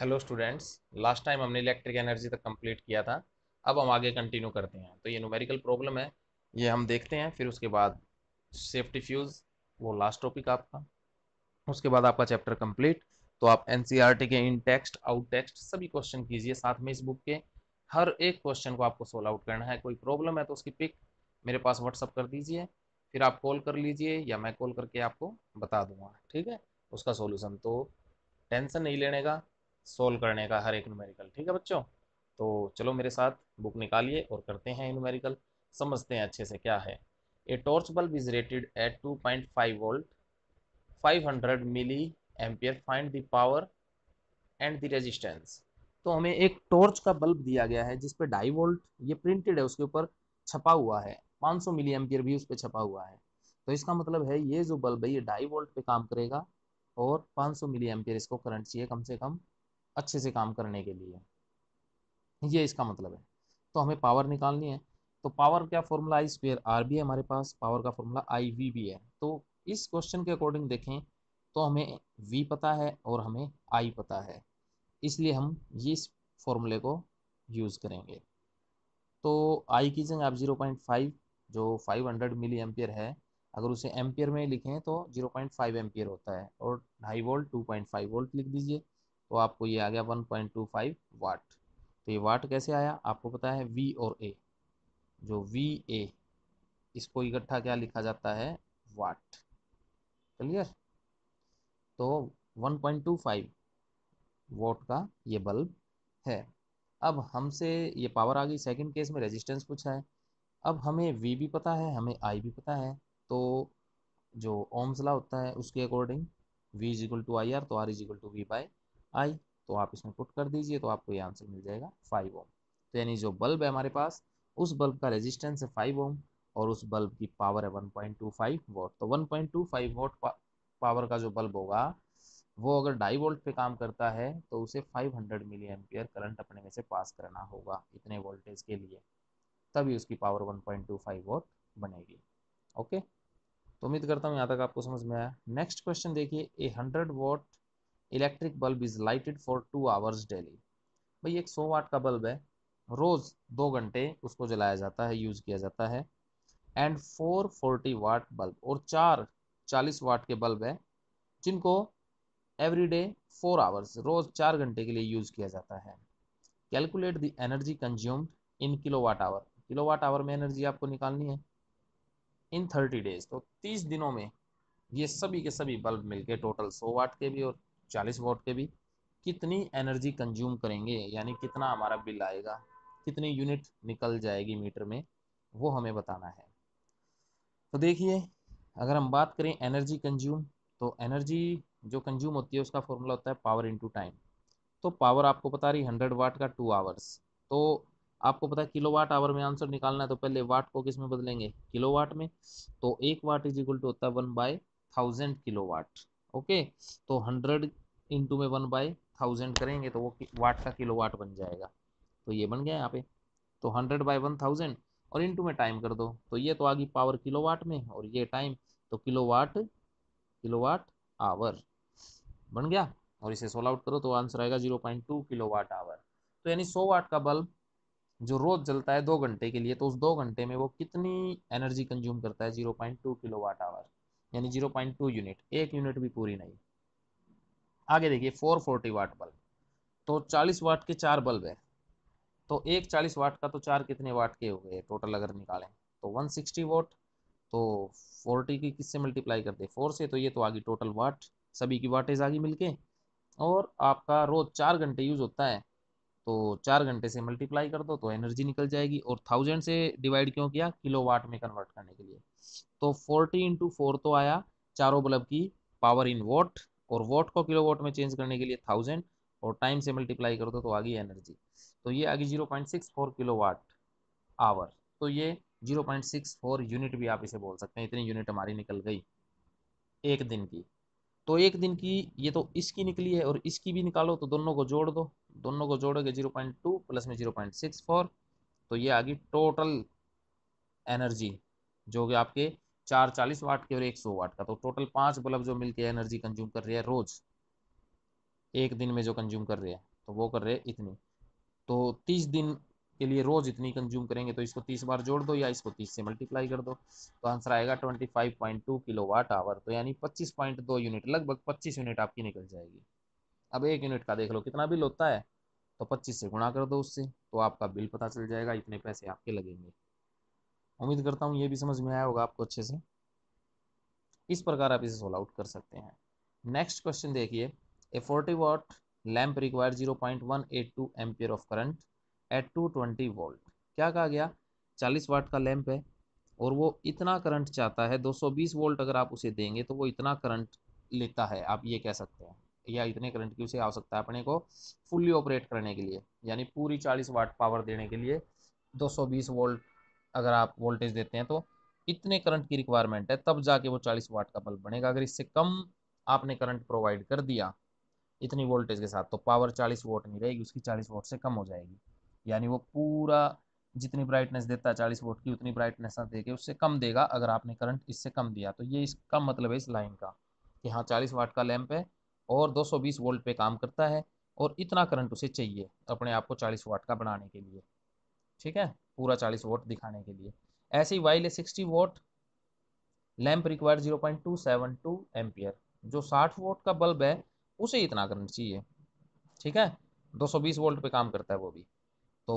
Hello students last time हमने electric energy तक complete किया था अब हम आगे कंटिन्यू करते हैं तो ये न्यूमेरिकल प्रॉब्लम है ये हम देखते हैं फिर उसके बाद सेफ्टी फ्यूज़ वो लास्ट टॉपिक आपका उसके बाद आपका चैप्टर कंप्लीट तो आप एन e के इन टेक्स्ट आउट टेक्स्ट सभी क्वेश्चन कीजिए साथ में इस बुक के हर एक क्वेश्चन को आपको सोल्व आउट करना है कोई प्रॉब्लम है तो उसकी पिक मेरे पास व्हाट्सअप कर दीजिए फिर आप कॉल कर लीजिए या मैं कॉल करके आपको बता दूंगा ठीक है उसका सोल्यूशन तो टेंशन नहीं लेने का सोल्व करने का हर एक न्यूमेरिकल ठीक है बच्चों तो चलो मेरे साथ बुक निकालिए और करते हैं न्यूमेरिकल समझते हैं अच्छे से क्या है A torch bulb is rated at two point five volt five hundred milli ampere find the power and the resistance तो हमें एक टॉर्च का बल्ब दिया गया है जिस पर ढाई वोल्ट ये प्रिंटेड है उसके ऊपर छपा हुआ है सौ मिली एम्पियर भी उस पर छपा हुआ है तो इसका मतलब है ये जो बल्ब है ये ढाई वोल्ट पे काम करेगा और 500 मिली एम्पियर इसको करंट चाहिए कम से कम अच्छे से काम करने के लिए ये इसका मतलब है तो हमें पावर निकालनी है तो पावर क्या फॉर्मूला आई स्क्वेयर आर भी है हमारे पास पावर का फॉर्मूला आई वी भी है तो इस क्वेश्चन के अकॉर्डिंग देखें तो हमें वी पता है और हमें आई पता है इसलिए हम ये इस फॉर्मूले को यूज़ करेंगे तो आई की जगह आप जीरो पॉइंट फाइव जो फाइव हंड्रेड मिली एम्पियर है अगर उसे एम्पियर में लिखें तो जीरो पॉइंट फाइव एम्पियर होता है और ढाई volt two point five volt लिख दीजिए तो आपको ये आ गया one point two five watt तो ये वाट कैसे आया आपको पता है वी और ए जो वी ए इसको इकट्ठा क्या लिखा जाता है वाट क्लियर तो 1.25 वोट का ये बल्ब है अब हमसे ये पावर आ गई सेकंड केस में रेजिस्टेंस पूछा है अब हमें वी भी पता है हमें आई भी पता है तो जो ओम्सला होता है उसके according V is equal to I R तो R is equal to V by I तो आप इसमें पुट कर दीजिए तो आपको ये आंसर मिल जाएगा फाइव ओम तो यानी जो बल्ब है हमारे पास उस बल्ब का रेजिस्टेंस है फाइव ओम और उस बल्ब की पावर है फाइव वोट तो फाइव वोट पावर का जो बल्ब होगा वो अगर ढाई वोल्ट पे काम करता है तो उसे हंड्रेड मिली एम्पियर करंट अपने में से पास करना होगा इतने वोल्टेज के लिए तभी उसकी पावर फाइव वोट बनेगी ओके तो उम्मीद करता हूँ यहाँ तक आपको समझ में आया नेक्स्ट क्वेश्चन देखिए a hundred watt electric bulb is lighted for two hours daily भाई एक सौ वाट का बल्ब है रोज़ दो घंटे उसको जलाया जाता है यूज़ किया जाता है and four forty watt bulb और चार चालीस वाट के बल्ब है जिनको एवरी डे फोर आवर्स रोज़ चार घंटे के लिए यूज़ किया जाता है calculate the energy consumed in kilowatt hour kilowatt hour में एनर्जी आपको निकालनी है इन थर्टी डेज तो तीस दिनों में ये सभी के सभी बल्ब मिलके टोटल सौ वाट के भी और 40 वोट के भी कितनी एनर्जी कंज्यूम करेंगे यानी कितना हमारा बिल आएगा कितनी यूनिट निकल जाएगी मीटर में वो हमें बताना है तो देखिए अगर हम बात करें एनर्जी कंज्यूम तो एनर्जी जो कंज्यूम होती है उसका फॉर्मूला होता है पावर इंटू टाइम तो पावर आपको बता रही हंड्रेड वाट का टू आवर्स तो आपको पता है किलो वाट आवर में आंसर निकालना है तो पहले वाट को किस में बदलेंगे किलो वाट में तो एक वाट इज इक्वल टू होता है one by thousand kilowatt okay तो हंड्रेड इंटू में वन बाई थाउजेंड करेंगे तो वो वाट का किलो वाट बन जाएगा तो ये बन गया यहाँ पे तो हंड्रेड बाई वन थाउजेंड और इंटू में टाइम कर दो तो ये तो आ गई पावर किलो वाट में और ये टाइम तो kilowatt kilowatt hour बन गया और इसे सोल आउट करो तो आंसर आएगा zero point two kilowatt hour तो यानी सौ वाट का बल्ब जो रोज जलता है दो घंटे के लिए तो उस दो घंटे में वो कितनी एनर्जी कंज्यूम करता है zero point two kilowatt hour यानी 0.2 यूनिट एक यूनिट भी पूरी नहीं आगे देखिए 440 वाट बल्ब तो 40 वाट के चार बल्ब है तो एक 40 वाट का तो चार कितने वाट के हो गए टोटल अगर निकालें तो 160 वाट तो 40 की किससे मल्टीप्लाई कर दे फोर से तो ये तो आगे टोटल वाट सभी की वाटेज आगे मिलके और आपका रोज चार घंटे यूज होता है तो चार घंटे से मल्टीप्लाई कर दो तो एनर्जी निकल जाएगी और थाउजेंड से डिवाइड क्यों किया किलो वाट में कन्वर्ट करने के लिए तो फोर्टी इंटू फोर तो आया चारों बल्ब की पावर इन वॉट और वॉट को किलो वॉट में चेंज करने के लिए थाउजेंड और टाइम से मल्टीप्लाई कर दो तो आ गई एनर्जी तो ये आ गई zero point six four kilowatt hour तो ये zero point six four unit भी आप इसे बोल सकते हैं इतनी यूनिट हमारी निकल गई एक दिन की तो एक दिन की ये तो इसकी निकली है और इसकी भी निकालो तो दोनों को जोड़ दो दोनों को जोड़ोगे जीरो पॉइंट टू प्लस में जीरो पॉइंट सिक्स फोर तो ये आ गई टोटल एनर्जी जो कि आपके चार चालीस वाट के और एक सौ वाट का तो टोटल पांच बल्ब जो मिलके एनर्जी कंज्यूम कर रही है रोज एक दिन में जो कंज्यूम कर रही है तो वो कर रहे हैं इतनी तो तीस दिन के लिए रोज इतनी कंज्यूम करेंगे तो इसको तीस बार जोड़ दो या इसको तीस से मल्टीप्लाई कर दो तो आंसर आएगा twenty five point two kilowatt hour तो यानी पच्चीस पॉइंट दो यूनिट लगभग पच्चीस यूनिट आपकी निकल जाएगी अब एक यूनिट का देख लो कितना बिल होता है तो पच्चीस से गुणा कर दो उससे तो आपका बिल पता चल जाएगा इतने पैसे आपके लगेंगे उम्मीद करता हूँ ये भी समझ में आया होगा आपको अच्छे से इस प्रकार आप इसे सोल्व आउट कर सकते हैं नेक्स्ट क्वेश्चन देखिए a forty watt lamp require zero point one eight two ampere of current at two twenty volt क्या कहा गया चालीस वाट का लैम्प है और वो इतना करंट चाहता है 220 वोल्ट अगर आप उसे देंगे तो वो इतना करंट लेता है आप ये कह सकते हैं या इतने करंट की उसे आवश्यकता है अपने को फुल्ली ऑपरेट करने के लिए यानी पूरी चालीस वाट पावर देने के लिए 220 वोल्ट अगर आप वोल्टेज देते हैं तो इतने करंट की रिक्वायरमेंट है तब जाके वो 40 वाट का बल्ब बनेगा अगर इससे कम आपने करंट प्रोवाइड कर दिया इतनी वोल्टेज के साथ तो पावर चालीस वोट नहीं रहेगी उसकी चालीस वोट से कम हो जाएगी यानी वो पूरा जितनी ब्राइटनेस देता है चालीस वोट की उतनी ब्राइटनेस ना देके उससे कम देगा अगर आपने करंट इससे कम दिया तो ये इसका मतलब है इस लाइन का कि हाँ चालीस वाट का लैंप है और 220 वोल्ट पे काम करता है और इतना करंट उसे चाहिए अपने आप को 40 वाट का बनाने के लिए ठीक है पूरा 40 वोट दिखाने के लिए ऐसे ही while 60 watt lamp required 0.272 point जो साठ वोट का बल्ब है उसे इतना करंट चाहिए ठीक है 220 वोल्ट पे काम करता है वो भी तो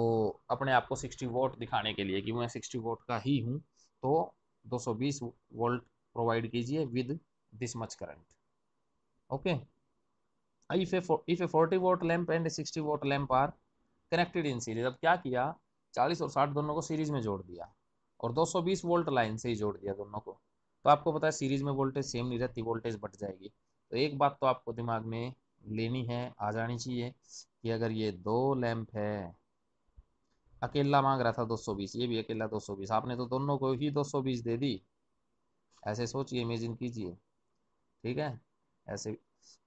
अपने आप को सिक्सटी वोट दिखाने के लिए कि मैं सिक्सटी वोट का ही हूँ तो दो वोल्ट प्रोवाइड कीजिए with this much current okay if a if a 40 volt lamp and 60 volt lamp are connected in series अब क्या किया चालीस और साठ दोनों को सीरीज में जोड़ दिया और दो सौ बीस वोल्ट लाइन से ही जोड़ दिया दोनों को तो आपको पता है सीरीज में वोल्टेज सेम नहीं रहती वोल्टेज बढ़ जाएगी तो एक बात तो आपको दिमाग में लेनी है आ जानी चाहिए कि अगर ये दो लैंप है अकेला मांग रहा था 220 ये भी अकेला 220 आपने तो दोनों को ही 220 दे दी ऐसे सोचिए इमेजिन कीजिए ठीक है ऐसे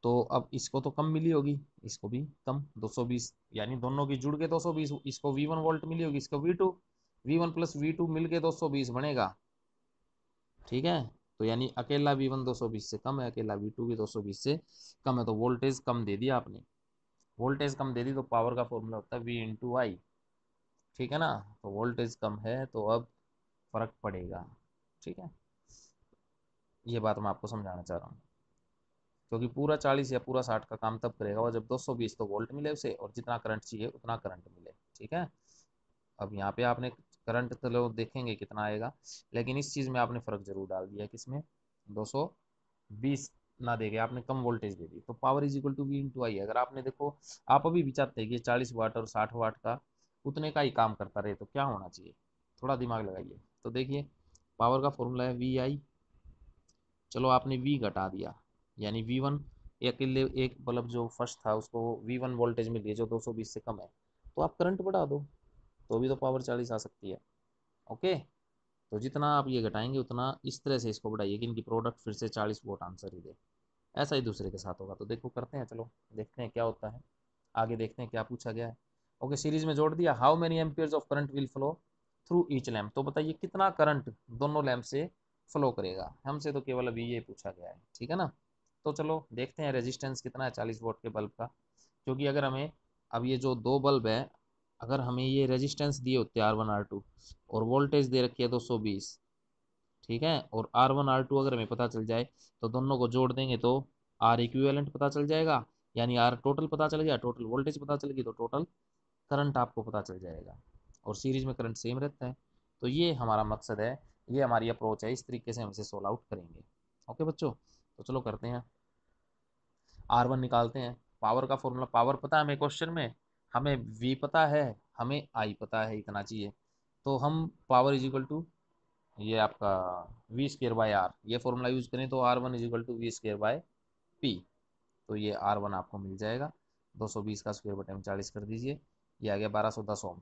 तो अब इसको तो कम मिली होगी इसको भी कम 220 यानी दोनों की जुड़ के 220 इसको V1 वोल्ट मिली होगी इसको V2 V1 प्लस वी मिल के 220 बनेगा ठीक है तो यानी अकेला V1 220 से कम है अकेला V2 भी 220 से कम है तो वोल्टेज कम दे दिया आपने वोल्टेज कम दे दी तो पावर का फॉर्मूला होता है वी इन आई ठीक है ना तो वोल्टेज कम है तो अब फर्क पड़ेगा ठीक है ये बात मैं आपको समझाना चाह रहा हूँ क्योंकि पूरा चालीस या पूरा साठ का काम तब करेगा और जब दो सौ बीस तो वोल्ट मिले उसे और जितना करंट चाहिए उतना करंट मिले ठीक है अब यहाँ पे आपने करंट तो लोग देखेंगे कितना आएगा लेकिन इस चीज़ में आपने फ़र्क जरूर डाल दिया कि इसमें दो ना देखे आपने कम वोल्टेज दे दी तो power is equal to V into I अगर आपने देखो आप अभी विचारते हैं कि चालीस वाट और साठ वाट का उतने का ही काम करता रहे तो क्या होना चाहिए थोड़ा दिमाग लगाइए तो देखिए पावर का फॉर्मूला है वी आई चलो आपने वी घटा दिया यानी वी वन अकेले एक बल्ब जो फर्स्ट था उसको वी वन वोल्टेज में लिए जो 220 से कम है तो आप करंट बढ़ा दो तो भी तो पावर 40 आ सकती है ओके तो जितना आप ये घटाएंगे उतना इस तरह से इसको बढ़ाइए कि इनकी प्रोडक्ट फिर से 40 वोट आंसर ही दे ऐसा ही दूसरे के साथ होगा तो देखो करते हैं चलो देखते हैं क्या होता है आगे देखते हैं क्या पूछा गया है ओके सीरीज में जोड़ दिया how many amperes of current will flow through each lamp तो बताइए कितना करंट दोनों लैम्प से फ्लो करेगा हमसे तो केवल अभी ये पूछा गया है ठीक है ना तो चलो देखते हैं रेजिस्टेंस कितना है चालीस वोट के बल्ब का क्योंकि अगर हमें अब ये जो दो बल्ब है अगर हमें ये रेजिस्टेंस दिए होते आर वन आर टू और वोल्टेज दे रखी है दो सौ बीस ठीक है और आर वन आर टू अगर हमें पता चल जाए तो दोनों को जोड़ देंगे तो आर इक्विवेलेंट पता चल जाएगा यानी आर टोटल पता चल गया टोटल वोल्टेज पता चल गई तो टोटल करंट आपको पता चल जाएगा और सीरीज में करंट सेम रहता है तो ये हमारा मकसद है ये हमारी अप्रोच है इस तरीके से हम इसे सोल्व आउट करेंगे ओके बच्चों तो चलो करते हैं आर वन निकालते हैं पावर का फॉर्मूला पावर पता है हमें क्वेश्चन में हमें वी पता है हमें आई पता है इतना चाहिए तो हम पावर इज इक्वल टू ये आपका वी स्केयर बाय आर ये फॉर्मूला यूज़ करें तो R one is equal to V square by P तो ये आर वन आपको मिल जाएगा दो सौ बीस का स्क्वेयर बटे में चालीस कर दीजिए ये आ गया बारह सौ दस ओम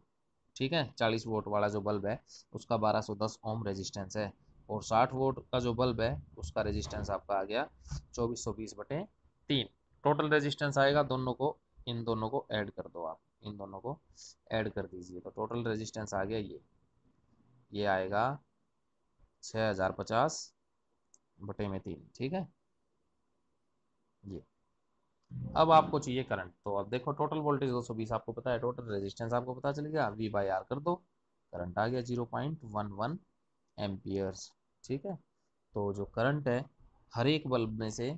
ठीक है चालीस वोट वाला जो बल्ब है उसका बारह सौ दस ओम रेजिस्टेंस है और साठ वोट का जो बल्ब है उसका रेजिस्टेंस आपका आ गया चौबीस सौ बीस बटे तीन टोटल रेजिस्टेंस आएगा दोनों को इन दोनों को ऐड कर दो आप इन दोनों को ऐड कर दीजिए तो टोटल रेजिस्टेंस आ गया ये ये आएगा छः हज़ार पचास बटे में तीन ठीक है ये अब आपको चाहिए करंट तो अब देखो टोटल वोल्टेज दो सौ बीस आपको पता है टोटल रेजिस्टेंस आपको पता चल गया वी बाई आर कर दो करंट आ गया zero point one one amperes ठीक है तो जो करंट है हर एक बल्ब में से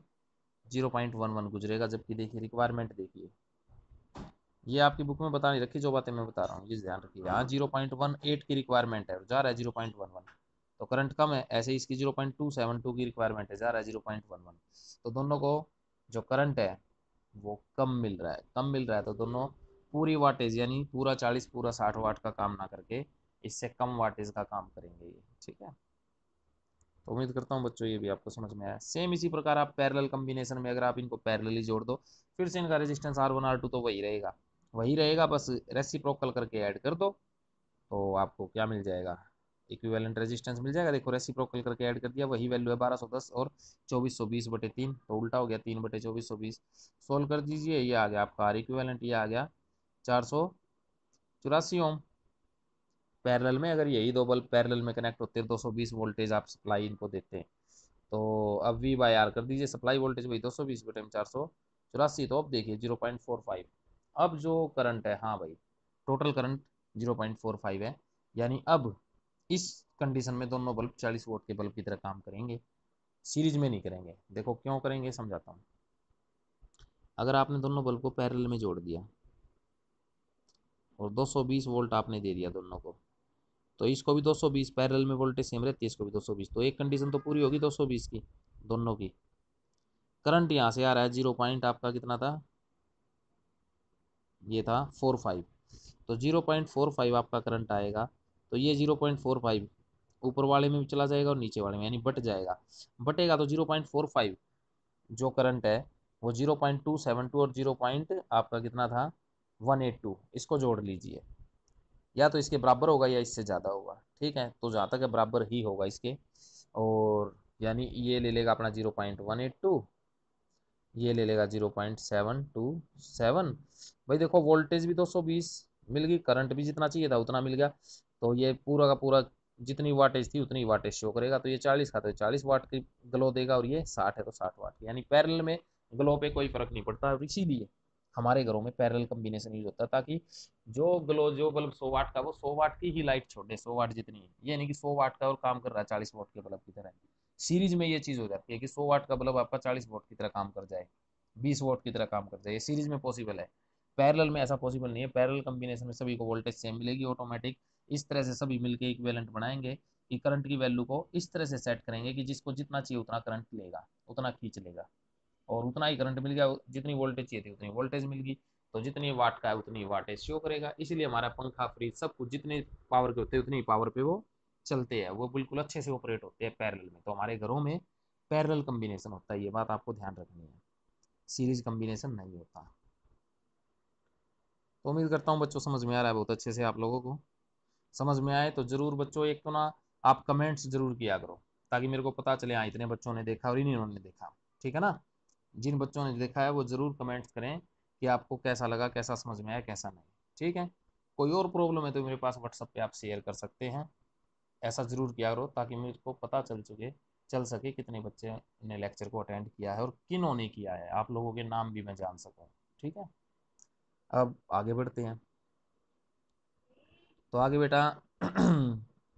जीरो पॉइंट वन वन गुजरेगा जबकि देखिए रिक्वायरमेंट देखिए ये आपकी बुक में बता नहीं रखी जो बातें मैं बता रहा हूँ ये ध्यान रखिए यहाँ हाँ। जीरो पॉइंट वन एट की रिक्वायरमेंट है जा रहा है जीरो पॉइंट वन वन तो करंट कम है ऐसे ही इसकी zero point two seven two की रिक्वायरमेंट है जा रहा है जीरो पॉइंट वन वन तो दोनों को जो करंट है वो कम मिल रहा है कम मिल रहा है तो दोनों पूरी वाटेज यानी पूरा चालीस पूरा साठ वाट का काम ना करके इससे कम वाटेज का काम करेंगे ये ठीक है तो उम्मीद करता हूँ बच्चों ये भी आपको समझ में आया सेम इसी प्रकार आप पैरेलल कम्बिनेशन में अगर आप इनको पैरेलली जोड़ दो फिर से इनका resistance R one R two तो वही रहेगा वही रहेगा बस रेसिप्रोकल करके ऐड कर दो तो आपको क्या मिल जाएगा इक्विवेलेंट रेजिस्टेंस मिल जाएगा देखो रेसिप्रोकल करके ऐड कर दिया वही वैल्यू है बारह सौ दस और चौबीस सौ बीस बटे तीन तो उल्टा हो गया तीन बटे चौबीस सौ बीस सोल्व कर दीजिए ये आ गया आपका आर इक्विवेलेंट ये आ गया चार सौ चौरासी ओम पैरेलल में अगर यही दो बल्ब पैरेलल में कनेक्ट होते हैं 220 वोल्टेज आप सप्लाई इनको देते हैं तो अब वी बाई आर कर दीजिए सप्लाई वोल्टेज भाई 220 सौ बीस बटे चार सौ चौरासी तो अब देखिए 0.45 अब जो करंट है हाँ भाई टोटल करंट 0.45 है यानी अब इस कंडीशन में दोनों बल्ब 40 वोल्ट के बल्ब की तरह काम करेंगे सीरीज में नहीं करेंगे देखो क्यों करेंगे समझाता हूँ अगर आपने दोनों बल्ब को पैरेलल में जोड़ दिया और 220 वोल्ट आपने दे दिया दोनों को तो इसको भी 220 पैरल में वोल्टेज सेम रहती है इसको भी 220 तो एक कंडीशन तो पूरी होगी 220 की दोनों की करंट यहाँ से आ रहा है जीरो पॉइंट आपका कितना था ये था फोर फाइव तो जीरो पॉइंट फोर फाइव आपका करंट आएगा तो ये जीरो पॉइंट फोर फाइव ऊपर वाले में भी चला जाएगा और नीचे वाले में यानी बट जाएगा बटेगा तो जीरो पॉइंट फोर फाइव जो करंट है वो zero point two seven two और जीरो पॉइंट आपका कितना था वन एट टू इसको जोड़ लीजिए या तो इसके बराबर होगा या इससे ज़्यादा होगा ठीक है तो जहाँ तक बराबर ही होगा इसके और यानी ये ले लेगा अपना zero point one eight two ये ले लेगा zero point seven two seven भाई देखो वोल्टेज भी दो सौ बीस मिल गई करंट भी जितना चाहिए था उतना मिल गया तो ये पूरा का पूरा जितनी वाटेज थी उतनी वाटेज शो करेगा तो ये चालीस का तो चालीस वाट की ग्लो देगा और ये साठ है तो साठ वाट यानी पैरल में ग्लो पे कोई फर्क नहीं पड़ता और इसीलिए हमारे घरों में पैरल कम्बिनेशन यूज होता है ताकि जो ग्लो जो बल्ब सौ वाट का वो सौ वाट की ही लाइट दे सौ वाट जितनी है यानी कि सौ वाट का और काम कर रहा है चालीस वोट के बल्ब की तरह सीरीज में ये चीज़ हो जाती है कि सौ वाट का बल्ब आपका चालीस वोट की तरह काम कर जाए बीस वोट की तरह काम कर जाए ये सीरीज में पॉसिबल है पैरल में ऐसा पॉसिबल नहीं है पैरल कम्बिनेशन में सभी को वोल्टेज सेम मिलेगी ऑटोमेटिक इस तरह से सभी मिलकर एक वेलेंट बनाएंगे कि करंट की वैल्यू को इस तरह से सेट करेंगे कि जिसको जितना चाहिए उतना करंट लेगा उतना खींच लेगा और उतना ही करंट मिल गया जितनी वोल्टेज चाहिए थी उतनी वोल्टेज मिल गई तो जितनी वाट का है उतनी वाटेज शो करेगा इसलिए हमारा पंखा फ्रिज सब कुछ जितने पावर के होते हैं उतनी पावर पे वो चलते हैं वो बिल्कुल अच्छे से ऑपरेट होते हैं पैरल में तो हमारे घरों में पैरल कम्बिनेशन होता है ये बात आपको ध्यान रखनी है सीरीज कम्बिनेशन नहीं होता तो उम्मीद करता हूँ बच्चों समझ में आ रहा है बहुत अच्छे से आप लोगों को समझ में आए तो ज़रूर बच्चों एक तो ना आप कमेंट्स जरूर किया करो ताकि मेरे को पता चले हाँ इतने बच्चों ने देखा और इन्होंने देखा ठीक है ना जिन बच्चों ने देखा है वो ज़रूर कमेंट्स करें कि आपको कैसा लगा कैसा समझ में आया कैसा नहीं ठीक है कोई और प्रॉब्लम है तो मेरे पास व्हाट्सअप पे आप शेयर कर सकते हैं ऐसा ज़रूर किया करो ताकि मेरे को पता चल चुके चल सके कितने बच्चे ने लेक्चर को अटेंड किया है और किनों ने किया है आप लोगों के नाम भी मैं जान सकूँ ठीक है अब आगे बढ़ते हैं तो आगे बेटा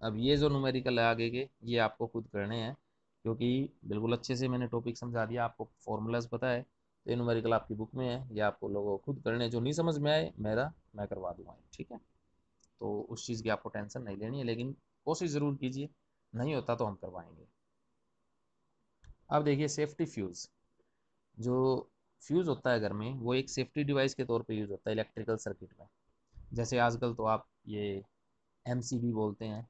अब ये जो नुमेरिकल है आगे के ये आपको खुद करने हैं क्योंकि बिल्कुल अच्छे से मैंने टॉपिक समझा दिया आपको फॉर्मूलाज पता है तो न्यूमेरिकल आपकी बुक में है या आपको लोगों को खुद करने जो नहीं समझ में आए मेरा मैं करवा दूंगा ठीक है तो उस चीज़ की आपको टेंशन नहीं लेनी है लेकिन कोशिश ज़रूर कीजिए नहीं होता तो हम करवाएंगे अब देखिए सेफ्टी फ्यूज़ जो फ्यूज़ होता है घर में वो एक सेफ्टी डिवाइस के तौर पे यूज़ होता है इलेक्ट्रिकल सर्किट में जैसे आजकल तो आप ये एम बोलते हैं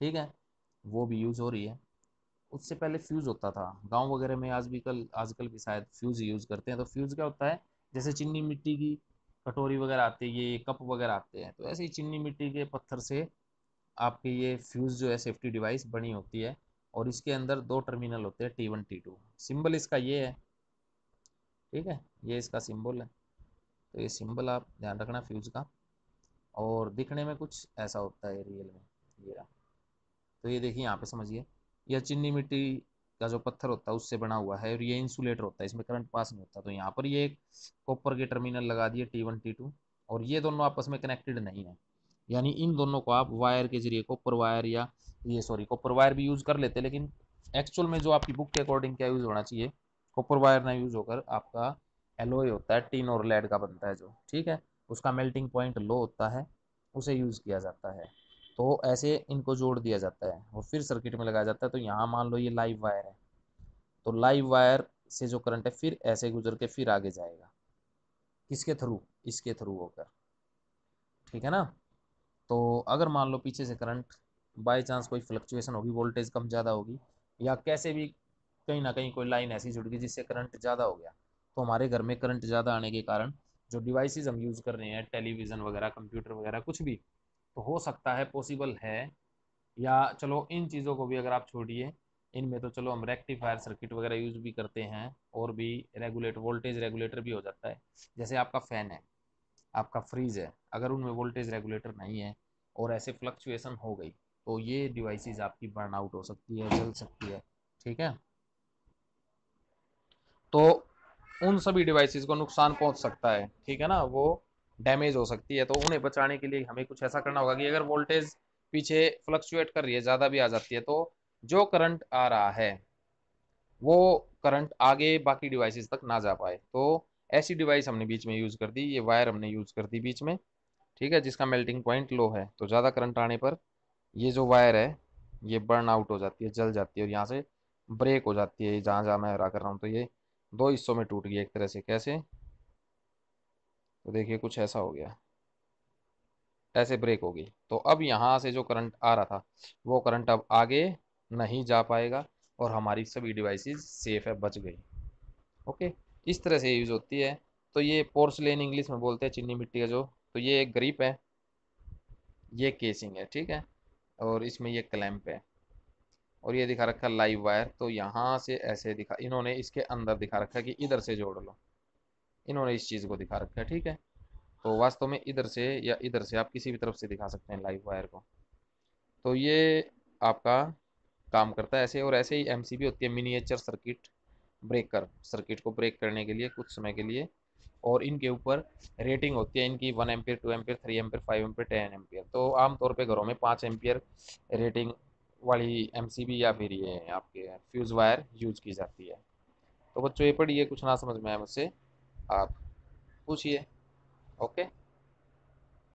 ठीक है वो भी यूज़ हो रही है उससे पहले फ्यूज़ होता था गांव वगैरह में आज भी कल आजकल भी शायद फ्यूज़ यूज़ करते हैं तो फ्यूज़ क्या होता है जैसे चिन्नी मिट्टी की कटोरी वगैरह आती है ये कप वगैरह आते हैं तो ऐसे ही चिन्नी मिट्टी के पत्थर से आपकी ये फ्यूज़ जो है सेफ्टी डिवाइस बनी होती है और इसके अंदर दो टर्मिनल होते हैं T one T two symbol इसका ये है ठीक है ये इसका सिम्बल है तो ये सिम्बल आप ध्यान रखना फ्यूज़ का और दिखने में कुछ ऐसा होता है रियल में ये रहा तो ये देखिए यहाँ पे समझिए या चिन्नी मिट्टी का जो पत्थर होता है उससे बना हुआ है और ये इंसुलेटर होता है इसमें करंट पास नहीं होता तो यहाँ पर ये एक कॉपर के टर्मिनल लगा दिए टी वन टी टू और ये दोनों आपस में कनेक्टेड नहीं है यानी इन दोनों को आप वायर के जरिए कॉपर वायर या ये सॉरी कॉपर वायर भी यूज़ कर लेते हैं लेकिन एक्चुअल में जो आपकी बुक के अकॉर्डिंग क्या यूज़ होना चाहिए कॉपर वायर ना यूज़ होकर आपका एलोए होता है टीन और लेड का बनता है जो ठीक है उसका मेल्टिंग पॉइंट लो होता है उसे यूज़ किया जाता है तो ऐसे इनको जोड़ दिया जाता है और फिर सर्किट में लगाया जाता है तो यहाँ मान लो ये लाइव वायर है तो लाइव वायर से जो करंट है फिर ऐसे गुजर के फिर आगे जाएगा किसके थ्रू इसके थ्रू होकर ठीक है ना तो अगर मान लो पीछे से करंट बाई चांस कोई फ्लक्चुएसन होगी वोल्टेज कम ज़्यादा होगी या कैसे भी कहीं ना कहीं कोई लाइन ऐसी जुड़ गई जिससे करंट ज़्यादा हो गया तो हमारे घर में करंट ज़्यादा आने के कारण जो डिवाइसेस हम यूज़ कर रहे हैं टेलीविज़न वगैरह कंप्यूटर वगैरह कुछ भी तो हो सकता है पॉसिबल है या चलो इन चीज़ों को भी अगर आप छोड़िए इनमें तो चलो हम रेक्टिफायर सर्किट वगैरह यूज़ भी करते हैं और भी रेगुलेट वोल्टेज रेगुलेटर भी हो जाता है जैसे आपका फ़ैन है आपका फ्रीज है अगर उनमें वोल्टेज रेगुलेटर नहीं है और ऐसे फ्लक्चुएसन हो गई तो ये डिवाइसेस आपकी बर्न आउट हो सकती है जल सकती है ठीक है तो उन सभी डिवाइसेस को नुकसान पहुंच सकता है ठीक है ना वो डैमेज हो सकती है तो उन्हें बचाने के लिए हमें कुछ ऐसा करना होगा कि अगर वोल्टेज पीछे फ्लक्चुएट कर रही है ज़्यादा भी आ जाती है तो जो करंट आ रहा है वो करंट आगे बाकी डिवाइसेस तक ना जा पाए तो ऐसी डिवाइस हमने बीच में यूज़ कर दी ये वायर हमने यूज़ कर दी बीच में ठीक है जिसका मेल्टिंग पॉइंट लो है तो ज़्यादा करंट आने पर ये जो वायर है ये बर्न आउट हो जाती है जल जाती है और यहाँ से ब्रेक हो जाती है जहाँ जहाँ मैं हरा कर रहा हूँ तो ये दो हिस्सों में टूट गई एक तरह से कैसे तो देखिए कुछ ऐसा हो गया ऐसे ब्रेक हो गई तो अब यहाँ से जो करंट आ रहा था वो करंट अब आगे नहीं जा पाएगा और हमारी सभी डिवाइसेस सेफ है बच गई ओके इस तरह से यूज़ होती है तो ये पोर्सलेन इंग्लिश में बोलते हैं चिन्नी मिट्टी का जो तो ये एक ग्रीप है ये केसिंग है ठीक है और इसमें ये क्लैम्प है और ये दिखा रखा लाइव वायर तो यहाँ से ऐसे दिखा इन्होंने इसके अंदर दिखा रखा कि इधर से जोड़ लो इन्होंने इस चीज़ को दिखा रखा है ठीक है तो वास्तव में इधर से या इधर से आप किसी भी तरफ से दिखा सकते हैं लाइव वायर को तो ये आपका काम करता है ऐसे और ऐसे ही एम होती है मिनिएचर सर्किट ब्रेकर सर्किट को ब्रेक करने के लिए कुछ समय के लिए और इनके ऊपर रेटिंग होती है इनकी one ampere two ampere three ampere five ampere ten ampere तो आमतौर पे घरों में पाँच एम्पियर रेटिंग वाली एम या फिर ये आपके फ्यूज़ वायर यूज की जाती है तो बच्चों ये पढ़िए कुछ ना समझ में आए मुझसे आप पूछिए ओके